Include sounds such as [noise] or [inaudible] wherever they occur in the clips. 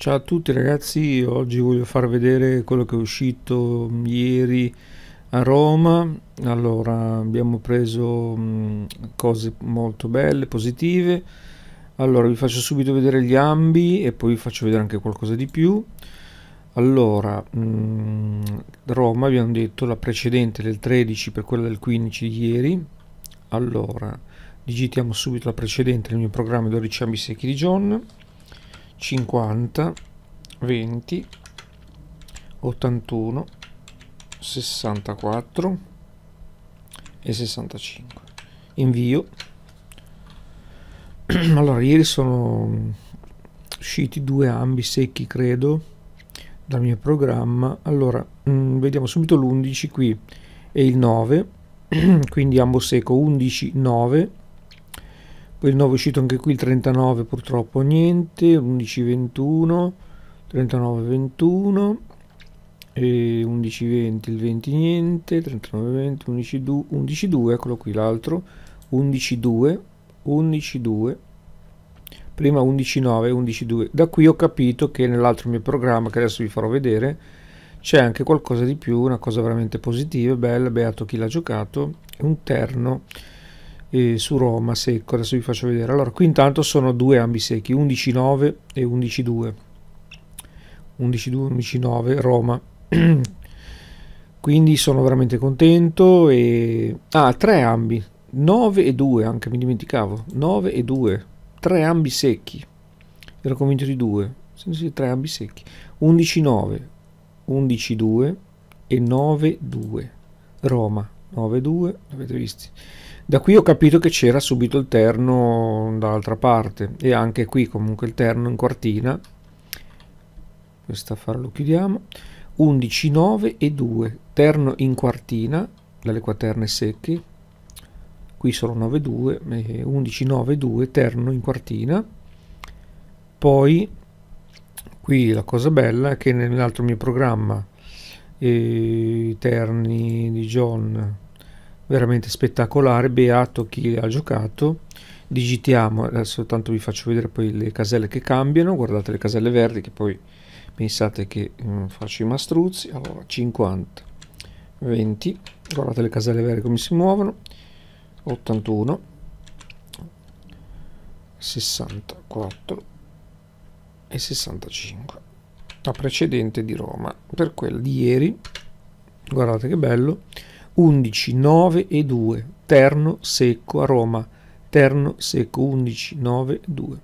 Ciao a tutti ragazzi, oggi voglio far vedere quello che è uscito mm, ieri a Roma. Allora, abbiamo preso mm, cose molto belle, positive. Allora, vi faccio subito vedere gli ambi e poi vi faccio vedere anche qualcosa di più. Allora, mm, Roma, abbiamo detto, la precedente del 13 per quella del 15 di ieri. Allora, digitiamo subito la precedente nel mio programma 12 ambi secchi di John. 50 20 81 64 e 65 invio [clears throat] allora ieri sono usciti due ambi secchi credo dal mio programma allora mh, mm, vediamo subito l'11 qui e il 9 [clears throat] quindi ambo secco 11 9 poi il 9 è uscito anche qui il 39 purtroppo niente 11 21 39 21 e 11 20 il 20 niente 39 20 11 2 11 2 eccolo qui l'altro 11 2 11 2 prima 11 9 11 2 da qui ho capito che nell'altro mio programma che adesso vi farò vedere c'è anche qualcosa di più una cosa veramente positiva e bella beato chi l'ha giocato un terno eh, su Roma secco, adesso vi faccio vedere. Allora, qui intanto sono due ambi secchi, 11-9 e 11-2. 11-2, 11-9, Roma. [clears throat] Quindi sono veramente contento e... Ah, tre ambi, 9 e 2 anche, mi dimenticavo. 9 e 2, tre ambi secchi. Ero convinto di due, sì, sì, tre ambi secchi. 11-9, 11-2 e 9-2. Roma, 9-2, l'avete visto. Da qui ho capito che c'era subito il terno dall'altra parte e anche qui comunque il terno in quartina. Questo affare lo chiudiamo. 11, 9 e 2. Terno in quartina, dalle quaterne secchi. Qui sono 9, 2, 11, 9, 2, terno in quartina. Poi, qui la cosa bella è che nell'altro mio programma, eh, i eh, terni di John veramente spettacolare, beato chi ha giocato. Digitiamo, adesso tanto vi faccio vedere poi le caselle che cambiano, guardate le caselle verdi che poi pensate che mh, mm, faccio i mastruzzi, allora 50, 20, guardate le caselle verdi come si muovono, 81, 64 e 65. La precedente di Roma, per quella di ieri, guardate che bello, 11, 9 e 2, Terno Secco a Roma, Terno Secco 11, 9, 2.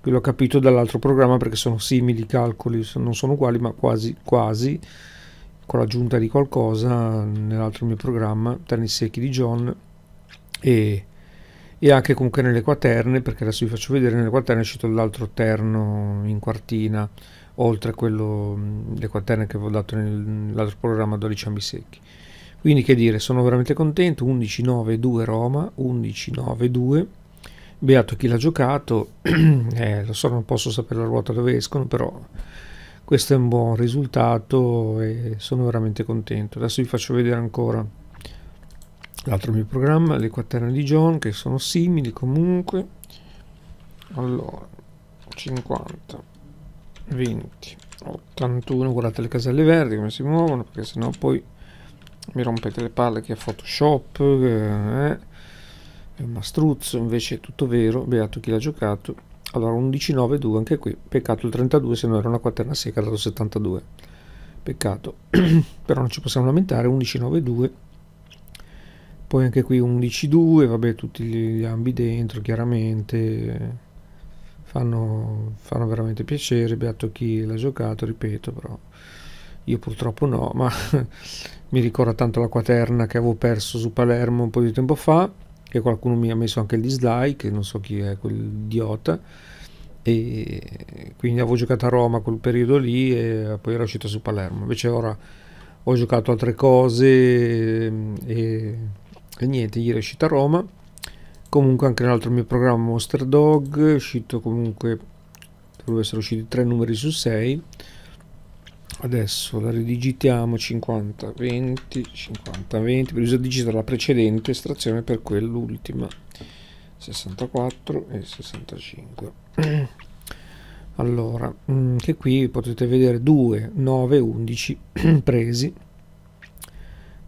Quello ho capito dall'altro programma perché sono simili i calcoli, non sono uguali ma quasi, quasi, con l'aggiunta di qualcosa nell'altro mio programma, Terni Secchi di John, e, e anche comunque nelle quaterne, perché adesso vi faccio vedere, nelle quaterne è uscito l'altro terno in quartina, oltre a quello, le quaterne che avevo dato nell'altro programma 12 ambi secchi. Quindi che dire, sono veramente contento, 11-9-2 Roma, 11-9-2, beato chi l'ha giocato, [clears throat] eh, lo so non posso sapere la ruota dove escono, però questo è un buon risultato e sono veramente contento. Adesso vi faccio vedere ancora l'altro mio programma, le quaterne di John, che sono simili comunque. Allora, 50, 20, 81, guardate le caselle verdi come si muovono, perché sennò poi mi rompete le palle che è Photoshop, eh, eh, è un mastruzzo, invece è tutto vero, beato chi l'ha giocato. Allora 11.9.2 anche qui, peccato il 32 se non era una quaterna secca dato 72, peccato, [clears throat] però non ci possiamo lamentare, 11.9.2. poi anche qui 11.2, vabbè tutti gli ambi dentro chiaramente, fanno, fanno veramente piacere, beato chi l'ha giocato, ripeto però. Io purtroppo no, ma [laughs] mi ricorda tanto la quaterna che avevo perso su Palermo un po' di tempo fa, che qualcuno mi ha messo anche il dislike, non so chi è quell'idiota, e quindi avevo giocato a Roma quel periodo lì e poi era uscito su Palermo. Invece ora ho giocato altre cose ehm, e, e niente, ieri è uscito a Roma. Comunque anche nell'altro mio programma Monster Dog è uscito comunque, dovrebbero essere usciti tre numeri su sei adesso la ridigitiamo 50 20 50 20 per bisogna digitare la precedente estrazione per quell'ultima 64 e 65 [clears throat] allora mm, che qui potete vedere 2 9 11 presi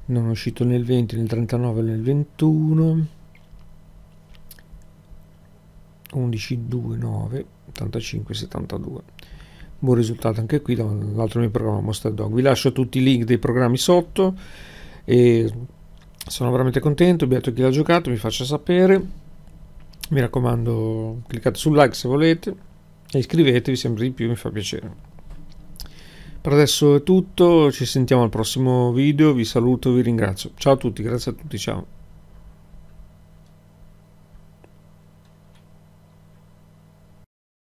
non è uscito nel 20 nel 39 nel 21 11 2 9 85 72 buon risultato anche qui da un altro mio programma Monster Dog vi lascio tutti i link dei programmi sotto e sono veramente contento beato chi l'ha giocato mi faccia sapere mi raccomando cliccate sul like se volete e iscrivetevi sempre di più mi fa piacere per adesso è tutto ci sentiamo al prossimo video vi saluto vi ringrazio ciao a tutti grazie a tutti ciao